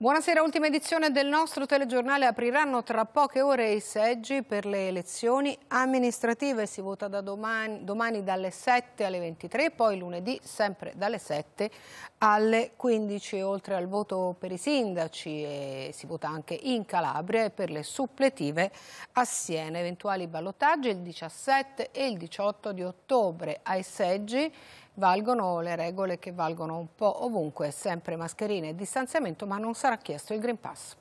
Buonasera, ultima edizione del nostro telegiornale. Apriranno tra poche ore i seggi per le elezioni amministrative. Si vota da domani, domani dalle 7 alle 23, poi lunedì sempre dalle 7 alle 15. Oltre al voto per i sindaci eh, si vota anche in Calabria e per le suppletive a Siena. Eventuali ballottaggi il 17 e il 18 di ottobre ai seggi Valgono le regole che valgono un po' ovunque, sempre mascherine e distanziamento, ma non sarà chiesto il Green Pass.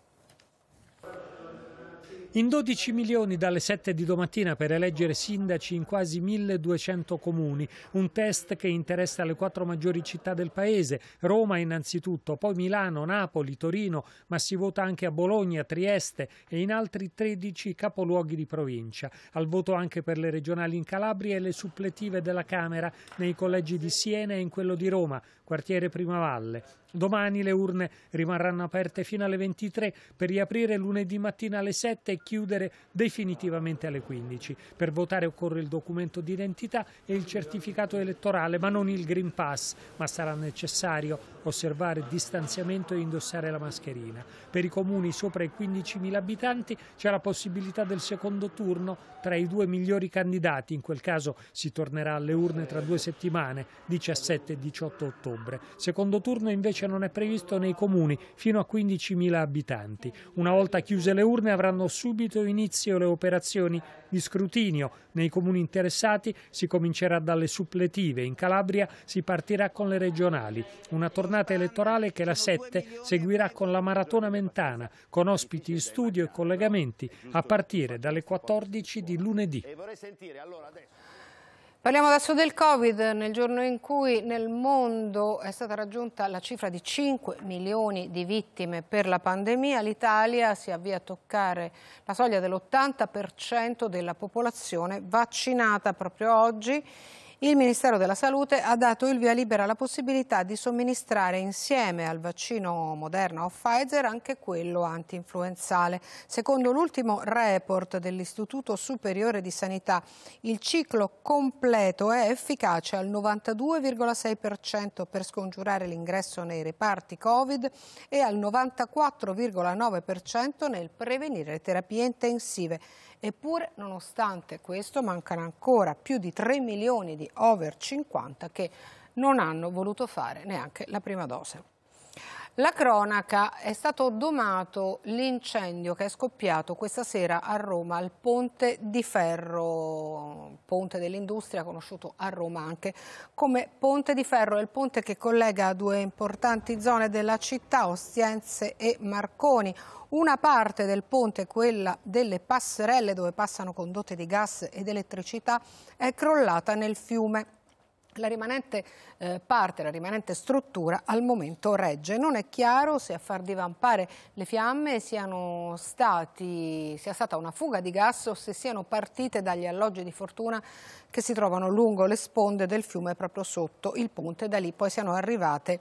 In 12 milioni dalle 7 di domattina per eleggere sindaci in quasi 1200 comuni, un test che interessa le quattro maggiori città del paese, Roma innanzitutto, poi Milano, Napoli, Torino, ma si vota anche a Bologna, Trieste e in altri 13 capoluoghi di provincia. Al voto anche per le regionali in Calabria e le suppletive della Camera nei collegi di Siena e in quello di Roma, quartiere Primavalle. Domani le urne rimarranno aperte fino alle 23 per riaprire lunedì mattina alle 7 chiudere definitivamente alle 15. Per votare occorre il documento d'identità e il certificato elettorale, ma non il Green Pass, ma sarà necessario osservare distanziamento e indossare la mascherina. Per i comuni sopra i 15.000 abitanti c'è la possibilità del secondo turno tra i due migliori candidati, in quel caso si tornerà alle urne tra due settimane, 17 e 18 ottobre. Secondo turno invece non è previsto nei comuni fino a 15.000 abitanti. Una volta chiuse le urne avranno su subito inizio le operazioni di scrutinio. Nei comuni interessati si comincerà dalle suppletive, in Calabria si partirà con le regionali. Una tornata elettorale che la 7 seguirà con la maratona mentana, con ospiti in studio e collegamenti a partire dalle 14 di lunedì. Parliamo adesso del Covid, nel giorno in cui nel mondo è stata raggiunta la cifra di 5 milioni di vittime per la pandemia, l'Italia si avvia a toccare la soglia dell'80% della popolazione vaccinata proprio oggi. Il Ministero della Salute ha dato il via libera alla possibilità di somministrare insieme al vaccino Moderna o Pfizer anche quello anti-influenzale. Secondo l'ultimo report dell'Istituto Superiore di Sanità, il ciclo completo è efficace al 92,6% per scongiurare l'ingresso nei reparti Covid e al 94,9% nel prevenire terapie intensive Eppure, nonostante questo, mancano ancora più di 3 milioni di over 50 che non hanno voluto fare neanche la prima dose. La cronaca è stato domato l'incendio che è scoppiato questa sera a Roma al Ponte di Ferro, Ponte dell'Industria conosciuto a Roma anche come Ponte di Ferro, è il ponte che collega due importanti zone della città, Ostiense e Marconi. Una parte del ponte, quella delle passerelle dove passano condotte di gas ed elettricità, è crollata nel fiume. La rimanente eh, parte, la rimanente struttura al momento regge. Non è chiaro se a far divampare le fiamme stati, sia stata una fuga di gas o se siano partite dagli alloggi di fortuna che si trovano lungo le sponde del fiume proprio sotto il ponte. e Da lì poi siano arrivate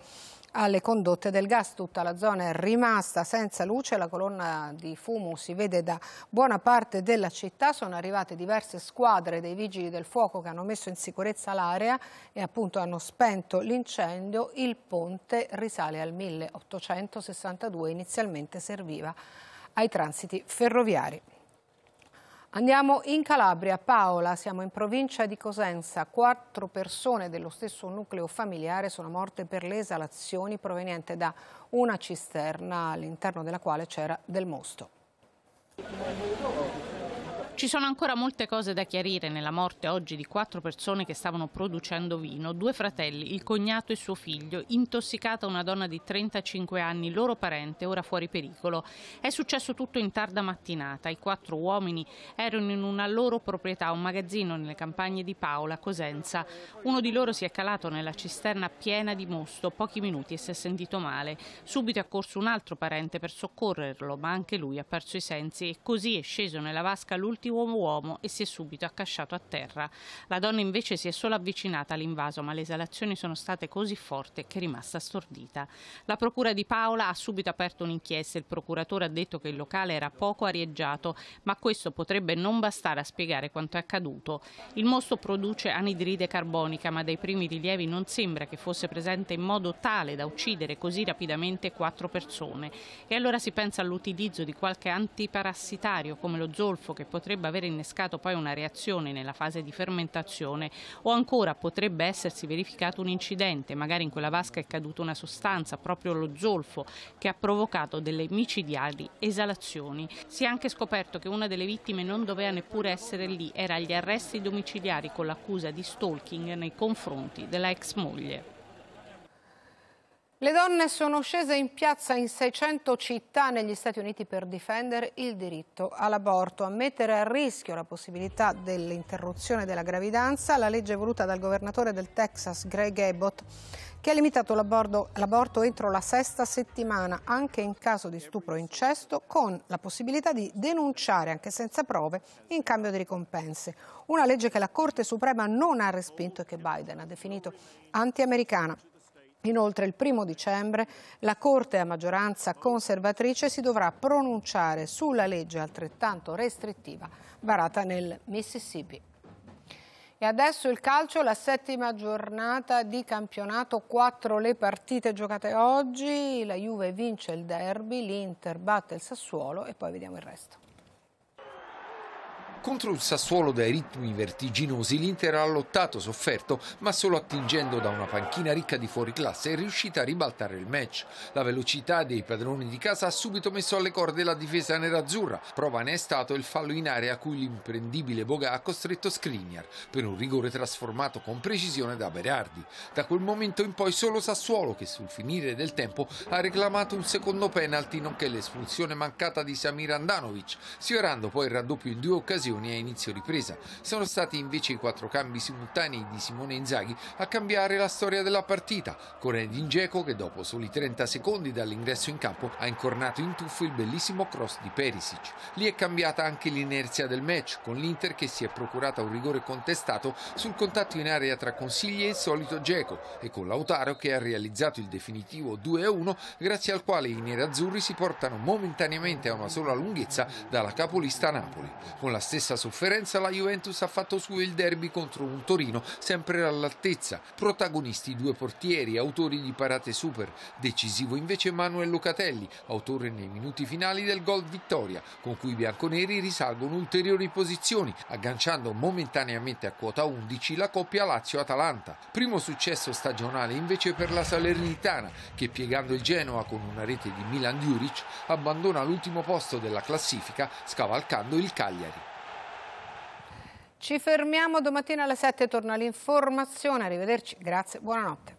alle condotte del gas. Tutta la zona è rimasta senza luce, la colonna di fumo si vede da buona parte della città. Sono arrivate diverse squadre dei vigili del fuoco che hanno messo in sicurezza l'area e appunto hanno spento l'incendio. Il ponte risale al 1862, inizialmente serviva ai transiti ferroviari. Andiamo in Calabria, Paola, siamo in provincia di Cosenza. Quattro persone dello stesso nucleo familiare sono morte per le esalazioni provenienti da una cisterna all'interno della quale c'era del mosto. Ci sono ancora molte cose da chiarire nella morte oggi di quattro persone che stavano producendo vino, due fratelli, il cognato e suo figlio, intossicata una donna di 35 anni, loro parente, ora fuori pericolo. È successo tutto in tarda mattinata, i quattro uomini erano in una loro proprietà, un magazzino nelle campagne di Paola, Cosenza. Uno di loro si è calato nella cisterna piena di mosto, pochi minuti e si è sentito male. Subito è accorso un altro parente per soccorrerlo, ma anche lui ha perso i sensi e così è sceso nella vasca l'ultimo infatti uomo-uomo e si è subito accasciato a terra. La donna invece si è solo avvicinata all'invaso, ma le esalazioni sono state così forti che è rimasta stordita. La procura di Paola ha subito aperto un'inchiesta. Il procuratore ha detto che il locale era poco arieggiato, ma questo potrebbe non bastare a spiegare quanto è accaduto. Il mosto produce anidride carbonica, ma dai primi rilievi non sembra che fosse presente in modo tale da uccidere così rapidamente quattro persone. E allora si pensa all'utilizzo di qualche antiparassitario come lo zolfo che potrebbe potrebbe aver innescato poi una reazione nella fase di fermentazione o ancora potrebbe essersi verificato un incidente, magari in quella vasca è caduta una sostanza, proprio lo zolfo, che ha provocato delle micidiali esalazioni. Si è anche scoperto che una delle vittime non doveva neppure essere lì, era agli arresti domiciliari con l'accusa di stalking nei confronti della ex moglie. Le donne sono scese in piazza in 600 città negli Stati Uniti per difendere il diritto all'aborto. A mettere a rischio la possibilità dell'interruzione della gravidanza, la legge voluta dal governatore del Texas, Greg Abbott, che ha limitato l'aborto entro la sesta settimana, anche in caso di stupro incesto, con la possibilità di denunciare, anche senza prove, in cambio di ricompense. Una legge che la Corte Suprema non ha respinto e che Biden ha definito antiamericana. Inoltre il primo dicembre la Corte a maggioranza conservatrice si dovrà pronunciare sulla legge altrettanto restrittiva varata nel Mississippi. E adesso il calcio, la settima giornata di campionato, quattro le partite giocate oggi, la Juve vince il derby, l'Inter batte il Sassuolo e poi vediamo il resto. Contro il Sassuolo dai ritmi vertiginosi l'Inter ha lottato sofferto, ma solo attingendo da una panchina ricca di fuoriclasse è riuscita a ribaltare il match. La velocità dei padroni di casa ha subito messo alle corde la difesa nerazzurra. Prova ne è stato il fallo in area a cui l'imprendibile Boga ha costretto Skriniar per un rigore trasformato con precisione da Berardi. Da quel momento in poi solo Sassuolo che sul finire del tempo ha reclamato un secondo penalty nonché l'espulsione mancata di Samir Andanovic, sfiorando poi il raddoppio in due occasioni formazioni a inizio ripresa. Sono stati invece i quattro cambi simultanei di Simone Inzaghi a cambiare la storia della partita, con Edin Dzeko che dopo soli 30 secondi dall'ingresso in campo ha incornato in tuffo il bellissimo cross di Perisic. Lì è cambiata anche l'inerzia del match, con l'Inter che si è procurata un rigore contestato sul contatto in area tra Consigli e il solito Dzeko e con Lautaro che ha realizzato il definitivo 2-1 grazie al quale i nerazzurri si portano momentaneamente a una sola lunghezza dalla capolista Napoli. Con la stessa stessa sofferenza la Juventus ha fatto su il derby contro un Torino sempre all'altezza, protagonisti due portieri, autori di parate super, decisivo invece Manuel Locatelli, autore nei minuti finali del gol vittoria, con cui i bianconeri risalgono ulteriori posizioni, agganciando momentaneamente a quota 11 la coppia Lazio-Atalanta. Primo successo stagionale invece per la Salernitana, che piegando il Genoa con una rete di Milan Juric abbandona l'ultimo posto della classifica scavalcando il Cagliari. Ci fermiamo domattina alle 7, torna l'informazione, arrivederci, grazie, buonanotte.